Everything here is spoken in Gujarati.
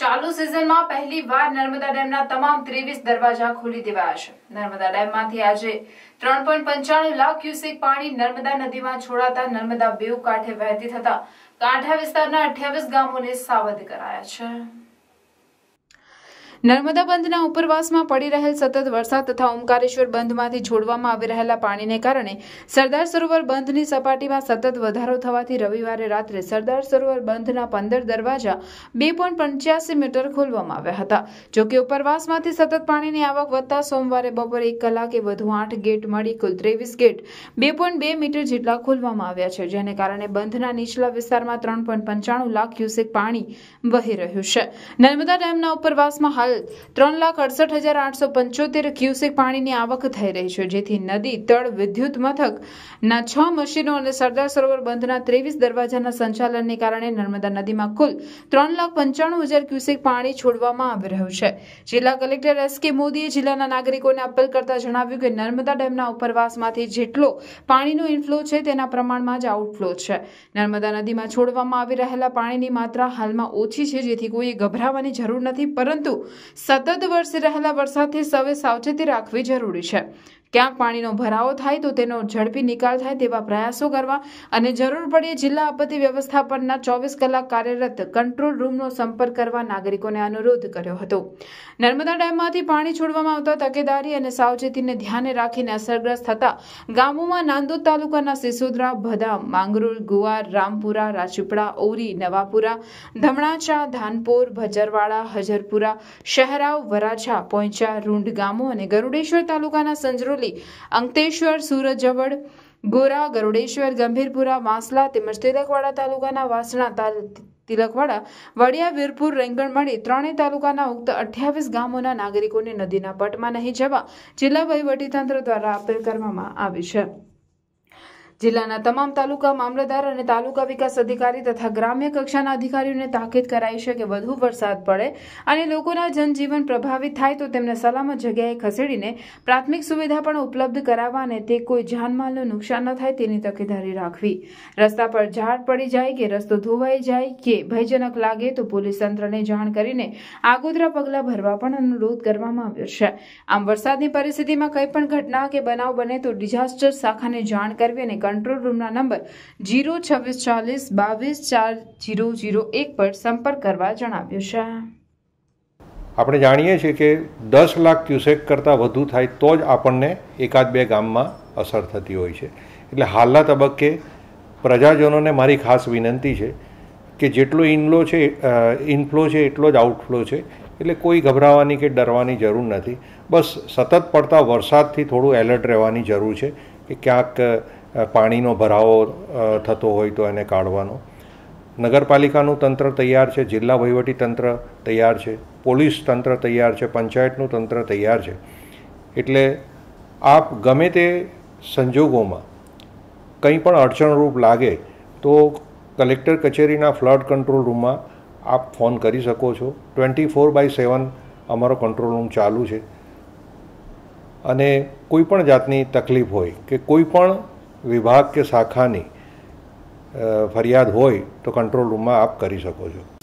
ચાલુ સિઝનમાં પહેલીવાર નર્મદા ડેમના તમામ ત્રેવીસ દરવાજા ખોલી દેવાયા છે નર્મદા ડેમમાંથી આજે ત્રણ પોઈન્ટ પંચાણું લાખ ક્યુસેક પાણી નર્મદા નદીમાં છોડાતા નર્મદા બેઉ કાંઠે વહેતી થતા કાંઠા વિસ્તારના અઠ્યાવીસ ગામોને સાવધ કરાયા છે નર્મદા બંધના ઉપરવાસમાં પડી રહેલ સતત વરસાદ તથા ઓમકારેશ્વર બંધમાંથી છોડવામાં આવી રહેલા પાણીને કારણે સરદાર સરોવર બંધની સપાટીમાં સતત વધારો થવાથી રવિવારે રાત્રે સરદાર સરોવર બંધના પંદર દરવાજા બે મીટર ખોલવામાં આવ્યા હતા જોકે ઉપરવાસમાંથી સતત પાણીની આવક વધતા સોમવારે બપોરે એક કલાકે વધુ આઠ ગેટ મળી કુલ ત્રેવીસ ગેટ બે મીટર જેટલા ખોલવામાં આવ્યા છે જેને કારણે બંધના નીચલા વિસ્તારમાં ત્રણ લાખ ક્યુસેક પાણી વહી રહ્યું છે નર્મદા ડેમના ઉપરવાસમાં હાલ હાલ ત્રણ લાખ અડસઠ હજાર આઠસો પંચોતેર ક્યુસેક પાણીની આવક થઈ રહી છે જેથી નદી તળ વિદ્યુત મથકના છ મશીનો અને સરદાર સરોવર બંધના ત્રેવીસ દરવાજાના સંચાલનને કારણે નર્મદા નદીમાં કુલ ત્રણ લાખ પંચાણું હજાર ક્યુસેક પાણી છોડવામાં આવી રહ્યું છે જિલ્લા કલેક્ટર એસ કે મોદીએ જિલ્લાના નાગરિકોને અપીલ કરતા જણાવ્યું કે નર્મદા ડેમના ઉપરવાસમાંથી જેટલો પાણીનો ઇનફ્લો છે તેના પ્રમાણમાં જ આઉટફ્લો છે નર્મદા નદીમાં છોડવામાં આવી રહેલા પાણીની માત્રા હાલમાં ઓછી છે જેથી કોઈએ ગભરાવાની જરૂર નથી પરંતુ સતત વરસી રહેલા વરસાદથી સૌએ સાવચેતી રાખવી જરૂરી છે ક્યાંક પાણીનો ભરાવો થાય તો તેનો ઝડપી નિકાલ થાય તેવા પ્રયાસો કરવા અને જરૂર પડે જિલ્લા આપત્તિ વ્યવસ્થાપનના ચોવીસ કલાક કાર્યરત કંટ્રોલ રૂમનો સંપર્ક કરવા નાગરિકોને અનુરોધ કર્યો હતો નર્મદા ડેમમાંથી પાણી છોડવામાં આવતા તકેદારી અને સાવચેતીને ધ્યાને રાખીને અસરગ્રસ્ત થતા ગામોમાં નાંદોદ તાલુકાના સિસોદરા ભદામ માંગરોળ ગુવાર રામપુરા રાજપીપળા ઓરી નવાપુરા ધમણાચા ધાનપોર ભજરવાડા હજરપુરા શહેરાવ વરાછા પોંચા રૂંઢ ગામો અને ગરુડેશ્વર તાલુકાના સંજરોલ અરવલી અંકલેશ્વર સુરત જવળ ગોરા ગરુડેશ્વર ગંભીરપુરા માસલા તેમજ તિલકવાડા તાલુકાના વાસણા તિલકવાડા વડિયા વીરપુર રેંગણ મળી ત્રણેય તાલુકાના ઉક્ત અઠ્યાવીસ ગામોના નાગરિકોને નદીના પટમાં નહીં જવા જિલ્લા વહીવટીતંત્ર દ્વારા અપીલ કરવામાં આવી છે જિલ્લાના તમામ તાલુકા મામલતદાર અને તાલુકા વિકાસ અધિકારી તથા ગ્રામ્ય કક્ષાના અધિકારીઓને તાકીદ કરાઈ છે કે વધુ વરસાદ પડે અને લોકોના જનજીવન પ્રભાવિત થાય તો તેમને સલામત જગ્યાએ ખસેડીને પ્રાથમિક સુવિધા પણ ઉપલબ્ધ કરાવવા અને તે કોઈ જાનમાલનું નુકસાન ન થાય તેની તકેદારી રાખવી રસ્તા પર ઝાડ પડી જાય કે રસ્તો ધોવાઈ જાય કે ભયજનક લાગે તો પોલીસ તંત્રને જાણ કરીને આગોતરા પગલાં ભરવા પણ અનુરોધ કરવામાં આવ્યો છે આમ વરસાદની પરિસ્થિતિમાં કંઈ પણ ઘટના કે બનાવ બને તો ડિઝાસ્ટર શાખાને જાણ કરવી અને કંટ્રોલ રૂમના નંબર જીરો છવ્વીસ ચાલીસ બાવીસ ચાર જીરો જીરો એક પર સંપર્ક કરવા જણાવ્યું છે આપણે જાણીએ છીએ કે દસ લાખ ક્યુસેક કરતાં વધુ થાય તો જ આપણને એકાદ બે ગામમાં અસર થતી હોય છે એટલે હાલના તબક્કે પ્રજાજનોને મારી ખાસ વિનંતી છે કે જેટલો ઇનલો છે ઇનફ્લો છે એટલો જ આઉટફ્લો છે એટલે કોઈ ગભરાવાની કે ડરવાની જરૂર નથી બસ સતત પડતા વરસાદથી થોડું એલર્ટ રહેવાની જરૂર છે કે ક્યાંક પાણીનો ભરાવો થતો હોય તો એને કાઢવાનો નગરપાલિકાનું તંત્ર તૈયાર છે જિલ્લા વહીવટી તંત્ર તૈયાર છે પોલીસ તંત્ર તૈયાર છે પંચાયતનું તંત્ર તૈયાર છે એટલે આપ ગમે તે સંજોગોમાં કંઈ પણ અડચણરૂપ લાગે તો કલેક્ટર કચેરીના ફ્લડ કંટ્રોલ રૂમમાં આપ ફોન કરી શકો છો ટ્વેન્ટી ફોર બાય સેવન અમારો કંટ્રોલ રૂમ ચાલુ છે અને કોઈ પણ જાતની તકલીફ હોય કે કોઈ પણ વિભાગ કે શાખાની ફરિયાદ હોય તો કંટ્રોલ રૂમમાં આપ કરી શકો છો